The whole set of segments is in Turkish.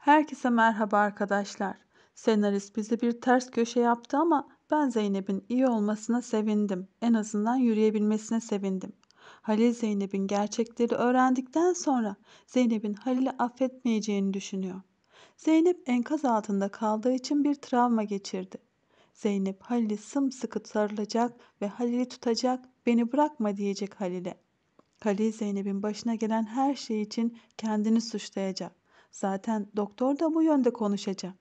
Herkese merhaba arkadaşlar. Senarist bizi bir ters köşe yaptı ama ben Zeynep'in iyi olmasına sevindim. En azından yürüyebilmesine sevindim. Halil Zeynep'in gerçekleri öğrendikten sonra Zeynep'in Halil'i affetmeyeceğini düşünüyor. Zeynep enkaz altında kaldığı için bir travma geçirdi. Zeynep Halil'i sımsıkı sarılacak ve Halil'i tutacak, beni bırakma diyecek Halil'e. Halil Zeynep'in başına gelen her şey için kendini suçlayacak. Zaten doktor da bu yönde konuşacak.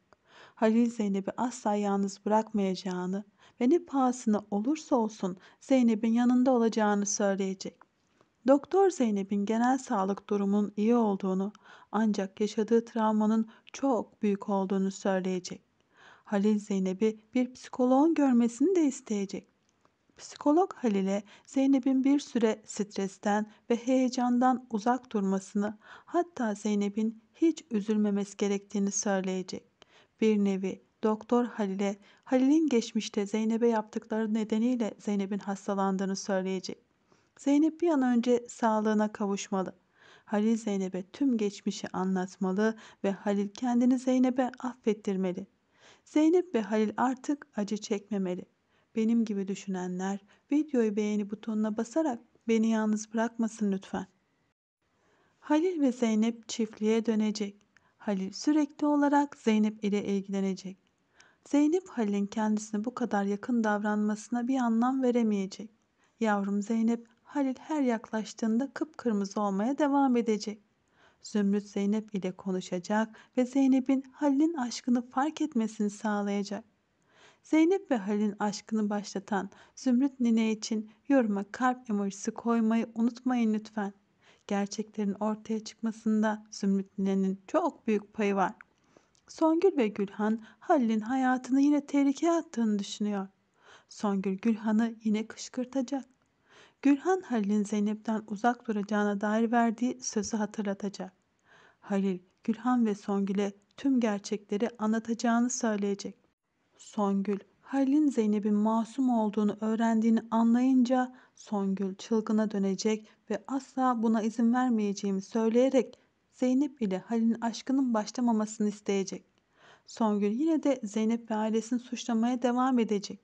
Halil Zeynep'i asla yalnız bırakmayacağını ve ne pahasına olursa olsun Zeynep'in yanında olacağını söyleyecek. Doktor Zeynep'in genel sağlık durumunun iyi olduğunu ancak yaşadığı travmanın çok büyük olduğunu söyleyecek. Halil Zeynep'i bir psikoloğun görmesini de isteyecek. Psikolog Halil'e Zeynep'in bir süre stresten ve heyecandan uzak durmasını hatta Zeynep'in hiç üzülmemesi gerektiğini söyleyecek. Bir nevi doktor Halil'e Halil'in geçmişte Zeynep'e yaptıkları nedeniyle Zeynep'in hastalandığını söyleyecek. Zeynep bir an önce sağlığına kavuşmalı. Halil Zeynep'e tüm geçmişi anlatmalı ve Halil kendini Zeynep'e affettirmeli. Zeynep ve Halil artık acı çekmemeli benim gibi düşünenler videoyu beğeni butonuna basarak beni yalnız bırakmasın lütfen. Halil ve Zeynep çiftliğe dönecek. Halil sürekli olarak Zeynep ile ilgilenecek. Zeynep Halil'in kendisine bu kadar yakın davranmasına bir anlam veremeyecek. Yavrum Zeynep Halil her yaklaştığında kıpkırmızı olmaya devam edecek. Zümrüt Zeynep ile konuşacak ve Zeynep'in Halil'in aşkını fark etmesini sağlayacak. Zeynep ve Halil'in aşkını başlatan Zümrüt Nine için yoruma kalp emojisi koymayı unutmayın lütfen. Gerçeklerin ortaya çıkmasında Zümrüt Nine'nin çok büyük payı var. Songül ve Gülhan Halil'in hayatını yine tehlikeye attığını düşünüyor. Songül Gülhan'ı yine kışkırtacak. Gülhan Halil'in Zeynep'ten uzak duracağına dair verdiği sözü hatırlatacak. Halil, Gülhan ve Songül'e tüm gerçekleri anlatacağını söyleyecek. Songül, Halil'in Zeynep'in masum olduğunu öğrendiğini anlayınca Songül çılgına dönecek ve asla buna izin vermeyeceğimi söyleyerek Zeynep ile Halil'in aşkının başlamamasını isteyecek. Songül yine de Zeynep ve ailesini suçlamaya devam edecek.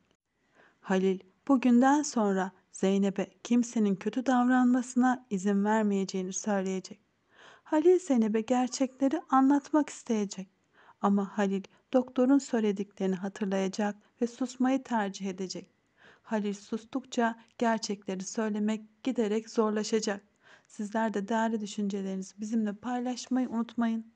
Halil bugünden sonra Zeynep'e kimsenin kötü davranmasına izin vermeyeceğini söyleyecek. Halil Zeynep'e gerçekleri anlatmak isteyecek. Ama Halil doktorun söylediklerini hatırlayacak ve susmayı tercih edecek. Halil sustukça gerçekleri söylemek giderek zorlaşacak. Sizler de değerli düşüncelerinizi bizimle paylaşmayı unutmayın.